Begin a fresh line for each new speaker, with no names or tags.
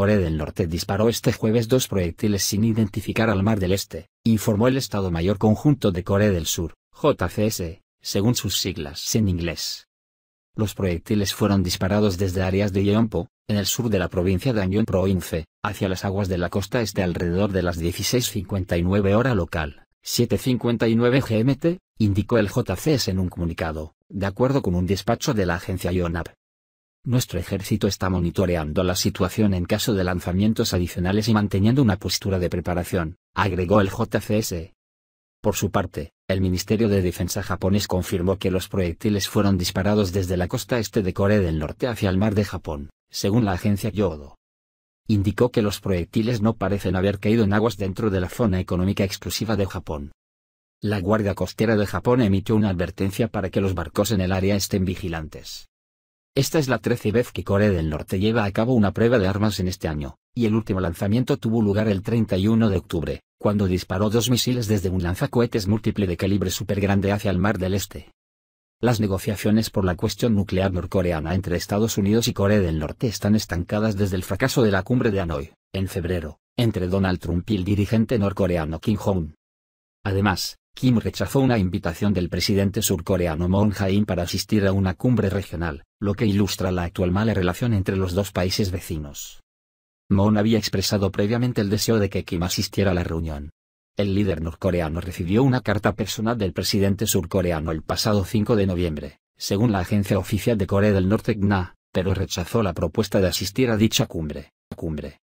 Corea del Norte disparó este jueves dos proyectiles sin identificar al Mar del Este, informó el Estado Mayor Conjunto de Corea del Sur, JCS, según sus siglas en inglés. Los proyectiles fueron disparados desde áreas de Yeonpo, en el sur de la provincia de Anyong Province, hacia las aguas de la costa este alrededor de las 16.59 hora local, 7.59 GMT, indicó el JCS en un comunicado, de acuerdo con un despacho de la agencia Yonhap. Nuestro ejército está monitoreando la situación en caso de lanzamientos adicionales y manteniendo una postura de preparación, agregó el JCS. Por su parte, el Ministerio de Defensa japonés confirmó que los proyectiles fueron disparados desde la costa este de Corea del Norte hacia el mar de Japón, según la agencia Yodo. Indicó que los proyectiles no parecen haber caído en aguas dentro de la zona económica exclusiva de Japón. La Guardia Costera de Japón emitió una advertencia para que los barcos en el área estén vigilantes. Esta es la trece vez que Corea del Norte lleva a cabo una prueba de armas en este año, y el último lanzamiento tuvo lugar el 31 de octubre, cuando disparó dos misiles desde un lanzacohetes múltiple de calibre supergrande hacia el Mar del Este. Las negociaciones por la cuestión nuclear norcoreana entre Estados Unidos y Corea del Norte están estancadas desde el fracaso de la cumbre de Hanoi, en febrero, entre Donald Trump y el dirigente norcoreano Kim Jong-un. Además, Kim rechazó una invitación del presidente surcoreano Moon Jae-in para asistir a una cumbre regional, lo que ilustra la actual mala relación entre los dos países vecinos. Moon había expresado previamente el deseo de que Kim asistiera a la reunión. El líder norcoreano recibió una carta personal del presidente surcoreano el pasado 5 de noviembre, según la agencia oficial de Corea del Norte GNA, pero rechazó la propuesta de asistir a dicha cumbre.
cumbre.